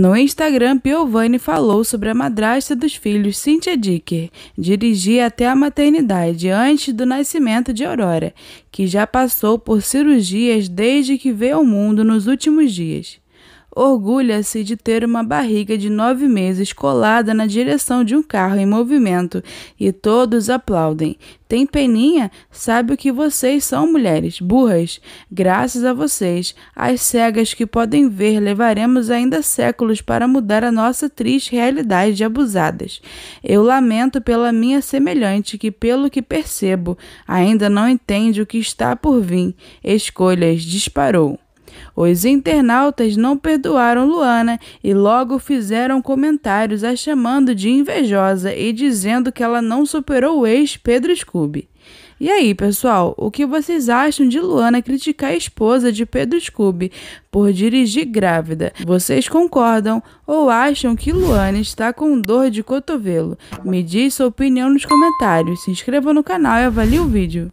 No Instagram, Piovani falou sobre a madrasta dos filhos, Cynthia Dicker, dirigir até a maternidade antes do nascimento de Aurora, que já passou por cirurgias desde que veio ao mundo nos últimos dias orgulha-se de ter uma barriga de nove meses colada na direção de um carro em movimento e todos aplaudem. Tem peninha? Sabe o que vocês são, mulheres burras? Graças a vocês, as cegas que podem ver, levaremos ainda séculos para mudar a nossa triste realidade de abusadas. Eu lamento pela minha semelhante que, pelo que percebo, ainda não entende o que está por vir. Escolhas disparou. Os internautas não perdoaram Luana e logo fizeram comentários a chamando de invejosa e dizendo que ela não superou o ex Pedro Scooby. E aí, pessoal, o que vocês acham de Luana criticar a esposa de Pedro Scooby por dirigir grávida? Vocês concordam ou acham que Luana está com dor de cotovelo? Me diz sua opinião nos comentários, se inscreva no canal e avalie o vídeo.